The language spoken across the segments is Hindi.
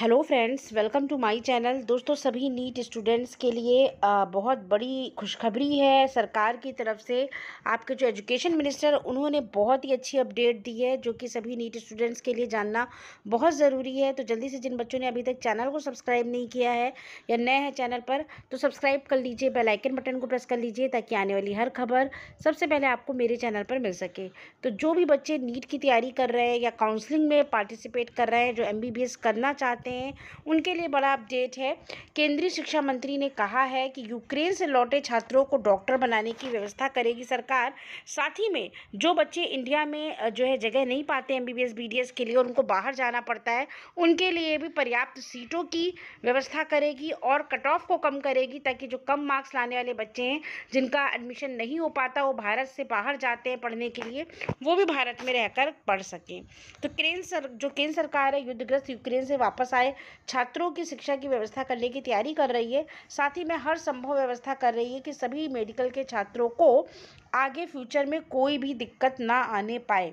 hello friends welcome to my channel दोस्तों सभी नीट स्टूडेंट्स के लिए बहुत बड़ी खुशखबरी है सरकार की तरफ से आपके जो एजुकेशन मिनिस्टर उन्होंने बहुत ही अच्छी अपडेट दी है जो कि सभी नीट स्टूडेंट्स के लिए जानना बहुत ज़रूरी है तो जल्दी से जिन बच्चों ने अभी तक चैनल को सब्सक्राइब नहीं किया है या नए हैं चैनल पर तो सब्सक्राइब कर लीजिए बेलाइकन बटन को प्रेस कर लीजिए ताकि आने वाली हर खबर सबसे पहले आपको मेरे चैनल पर मिल सके तो जो भी बच्चे नीट की तैयारी कर रहे हैं या काउंसलिंग में पार्टिसिपेट कर रहे हैं जो एम करना चाहते चाहते हैं उनके लिए बड़ा अपडेट है केंद्रीय शिक्षा मंत्री ने कहा है कि यूक्रेन से लौटे छात्रों को डॉक्टर बनाने की व्यवस्था करेगी सरकार साथ ही में जो बच्चे इंडिया में जो है जगह नहीं पाते एम बी के लिए उनको बाहर जाना पड़ता है उनके लिए भी पर्याप्त सीटों की व्यवस्था करेगी और कट ऑफ को कम करेगी ताकि जो कम मार्क्स लाने वाले बच्चे हैं जिनका एडमिशन नहीं हो पाता वो भारत से बाहर जाते हैं पढ़ने के लिए वो भी भारत में रहकर पढ़ सकें तो केंद्र सर जो केंद्र सरकार है युद्धग्रस्त यूक्रेन से वापस आ संस्थाएं छात्रों की शिक्षा की व्यवस्था करने की तैयारी कर रही है साथ ही में हर संभव व्यवस्था कर रही है कि सभी मेडिकल के छात्रों को आगे फ्यूचर में कोई भी दिक्कत ना आने पाए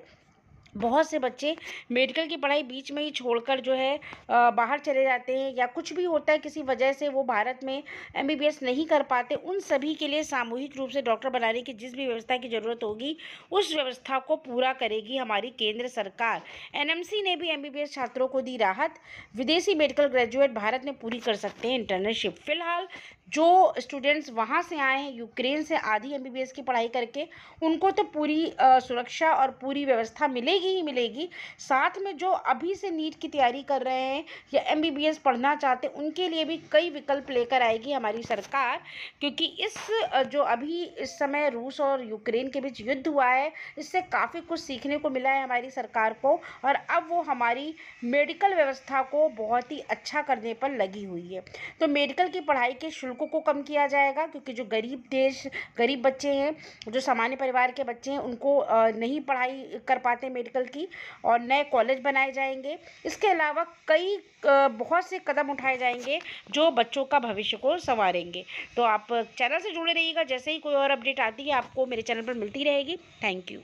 बहुत से बच्चे मेडिकल की पढ़ाई बीच में ही छोड़कर जो है आ, बाहर चले जाते हैं या कुछ भी होता है किसी वजह से वो भारत में एमबीबीएस नहीं कर पाते उन सभी के लिए सामूहिक रूप से डॉक्टर बनाने की जिस भी व्यवस्था की ज़रूरत होगी उस व्यवस्था को पूरा करेगी हमारी केंद्र सरकार एनएमसी ने भी एम छात्रों को दी राहत विदेशी मेडिकल ग्रेजुएट भारत में पूरी कर सकते हैं इंटर्नशिप फिलहाल जो स्टूडेंट्स वहाँ से आए हैं यूक्रेन से आधी एम की पढ़ाई करके उनको तो पूरी सुरक्षा और पूरी व्यवस्था मिलेगी ही मिलेगी साथ में जो अभी से नीट की तैयारी कर रहे हैं या एम पढ़ना चाहते हैं उनके लिए भी कई विकल्प लेकर आएगी हमारी सरकार क्योंकि इस जो अभी इस समय रूस और यूक्रेन के बीच युद्ध हुआ है इससे काफ़ी कुछ सीखने को मिला है हमारी सरकार को और अब वो हमारी मेडिकल व्यवस्था को बहुत ही अच्छा करने पर लगी हुई है तो मेडिकल की पढ़ाई के शुल्क शुल्कों को कम किया जाएगा क्योंकि जो गरीब देश गरीब बच्चे हैं जो सामान्य परिवार के बच्चे हैं उनको नहीं पढ़ाई कर पाते मेडिकल की और नए कॉलेज बनाए जाएंगे इसके अलावा कई बहुत से कदम उठाए जाएंगे जो बच्चों का भविष्य को संवारेंगे तो आप चैनल से जुड़े रहिएगा जैसे ही कोई और अपडेट आती है आपको मेरे चैनल पर मिलती रहेगी थैंक यू